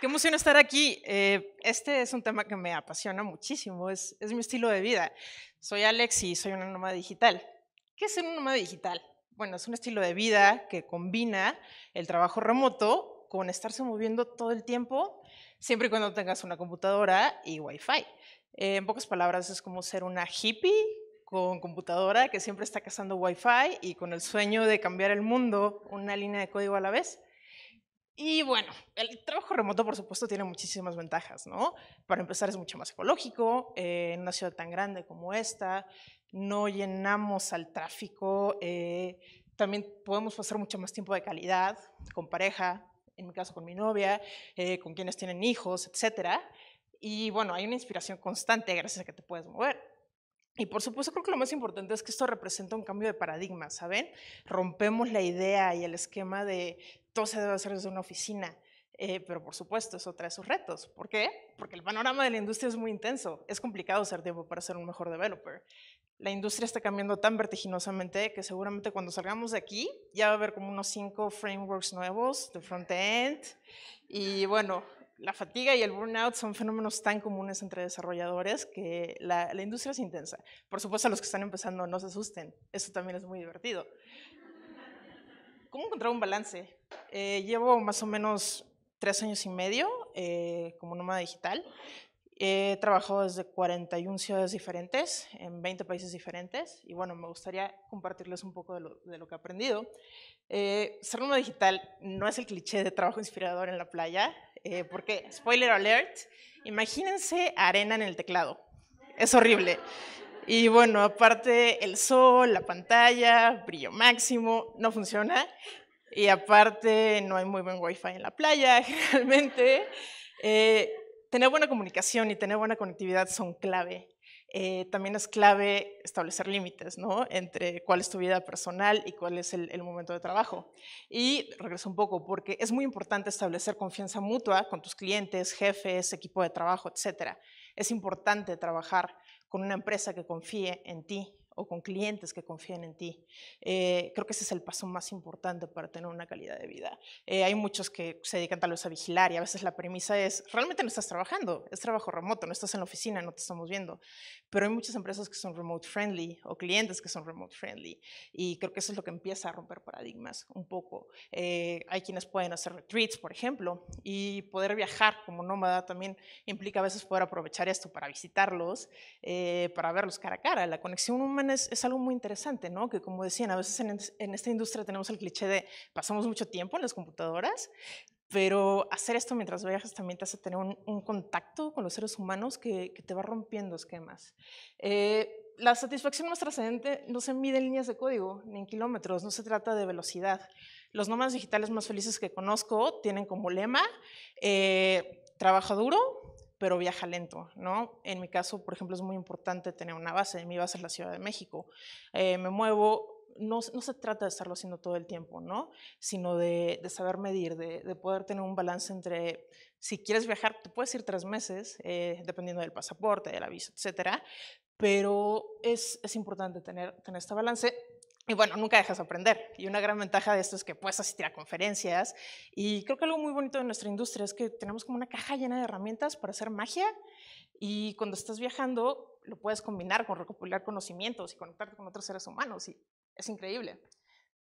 Qué emoción estar aquí. Eh, este es un tema que me apasiona muchísimo, es, mi estilo de vida. Soy Alex y soy una nómada digital. ¿Qué es ser una nómada digital? Bueno, es un estilo de vida que combina el trabajo remoto con estarse moviendo todo el tiempo, siempre y cuando tengas una computadora y wifi. Eh, en pocas palabras, es como ser una hippie con computadora que siempre está cazando wifi y con el sueño de cambiar el mundo una línea de código a la vez. Y bueno, el trabajo remoto, por supuesto, tiene muchísimas ventajas, ¿no? Para empezar, es mucho más ecológico, eh, en una ciudad tan grande como esta, no llenamos al tráfico, eh, también podemos pasar mucho más tiempo de calidad con pareja, en mi caso con mi novia, eh, con quienes tienen hijos, etc. Y bueno, hay una inspiración constante gracias a que te puedes mover. Y por supuesto creo que lo más importante es que esto representa un cambio de paradigma, ¿saben? Rompemos la idea y el esquema de todo se debe hacer desde una oficina. Eh, pero por supuesto, eso trae sus retos. ¿Por qué? Porque el panorama de la industria es muy intenso. Es complicado ser tiempo para ser un mejor developer. La industria está cambiando tan vertiginosamente que seguramente cuando salgamos de aquí ya va a haber como unos cinco frameworks nuevos de front-end. Y bueno, la fatiga y el burnout son fenómenos tan comunes entre desarrolladores que la, la industria es intensa. Por supuesto, a los que están empezando no se asusten. Eso también es muy divertido. ¿Cómo encontrar un balance? Eh, llevo más o menos tres años y medio eh, como nómada digital. He trabajado desde 41 ciudades diferentes, en 20 países diferentes, y bueno, me gustaría compartirles un poco de lo, que he aprendido. Eh, ser nómada digital no es el cliché de trabajo inspirador en la playa, porque, spoiler alert, imagínense arena en el teclado. Es horrible. Y bueno, aparte el sol, la pantalla, brillo máximo, no funciona. Y aparte no hay muy buen wifi en la playa, generalmente. Eh, tener buena comunicación y tener buena conectividad son clave. Eh, también es clave establecer límites, ¿no? Entre cuál es tu vida personal y cuál es el, el, momento de trabajo. Y regreso un poco, porque es muy importante establecer confianza mutua con tus clientes, jefes, equipo de trabajo, etcétera. Es importante trabajar con una empresa que confíe en ti, o con clientes que confíen en ti. Eh, creo que ese es el paso más importante para tener una calidad de vida. Eh, hay muchos que se dedican tal vez a vigilar y a veces la premisa es, realmente no estás trabajando, es trabajo remoto, no estás en la oficina, no te estamos viendo. Pero hay muchas empresas que son remote friendly o clientes que son remote friendly y creo que eso es lo que empieza a romper paradigmas un poco. Eh, hay quienes pueden hacer retreats, por ejemplo, y poder viajar como nómada también implica a veces poder aprovechar esto para visitarlos, para verlos cara a cara. La conexión humana es, algo muy interesante, ¿no? Que como decían, a veces en, esta industria tenemos el cliché de pasamos mucho tiempo en las computadoras, pero hacer esto mientras viajas también te hace tener un, contacto con los seres humanos que, te va rompiendo esquemas. Eh, la satisfacción más trascendente no se mide en líneas de código ni en kilómetros, no se trata de velocidad. Los nómadas digitales más felices que conozco tienen como lema, eh, trabaja duro, pero viaja lento, ¿no? En mi caso, por ejemplo, es muy importante tener una base, mi base es la Ciudad de México. Eh, me muevo, no, se trata de estarlo haciendo todo el tiempo, ¿no? Sino de, saber medir, de, poder tener un balance entre, si quieres viajar, te puedes ir tres meses, eh, dependiendo del pasaporte, de la visa, etcétera, pero es, importante tener este balance y bueno, nunca dejas de aprender. Y una gran ventaja de esto es que puedes asistir a conferencias. Y creo que algo muy bonito de nuestra industria es que tenemos como una caja llena de herramientas para hacer magia. Y cuando estás viajando, lo puedes combinar con recopilar conocimientos y conectarte con otros seres humanos. Y es increíble.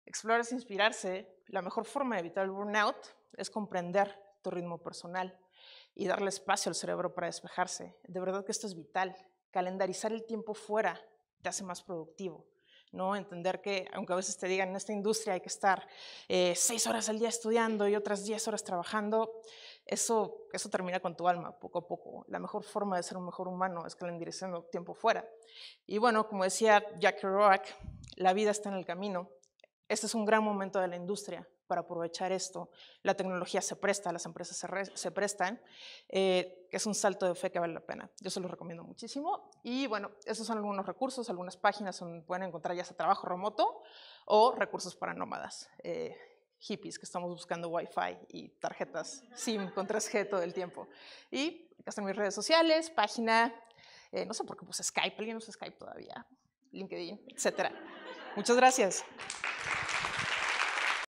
Explorar es inspirarse. La mejor forma de evitar el burnout es comprender tu ritmo personal y darle espacio al cerebro para despejarse. De verdad que esto es vital. Calendarizar el tiempo fuera te hace más productivo Entender que, aunque a veces te digan, en esta industria hay que estar eh, seis horas al día estudiando y otras diez horas trabajando, eso, eso termina con tu alma poco a poco. La mejor forma de ser un mejor humano es que le tiempo fuera. Y bueno, como decía Jack Kerouac, la vida está en el camino. Este es un gran momento de la industria para aprovechar esto. La tecnología se presta, las empresas se, prestan. Eh, es un salto de fe que vale la pena. Yo se los recomiendo muchísimo. Y bueno, esos son algunos recursos, algunas páginas donde pueden encontrar ya ese trabajo remoto o recursos para nómadas. Eh, hippies que estamos buscando wifi y tarjetas SIM con 3G todo el tiempo. Y acá mis redes sociales, página, eh, no sé por qué puse Skype, alguien usa Skype todavía, LinkedIn, etcétera. Muchas gracias.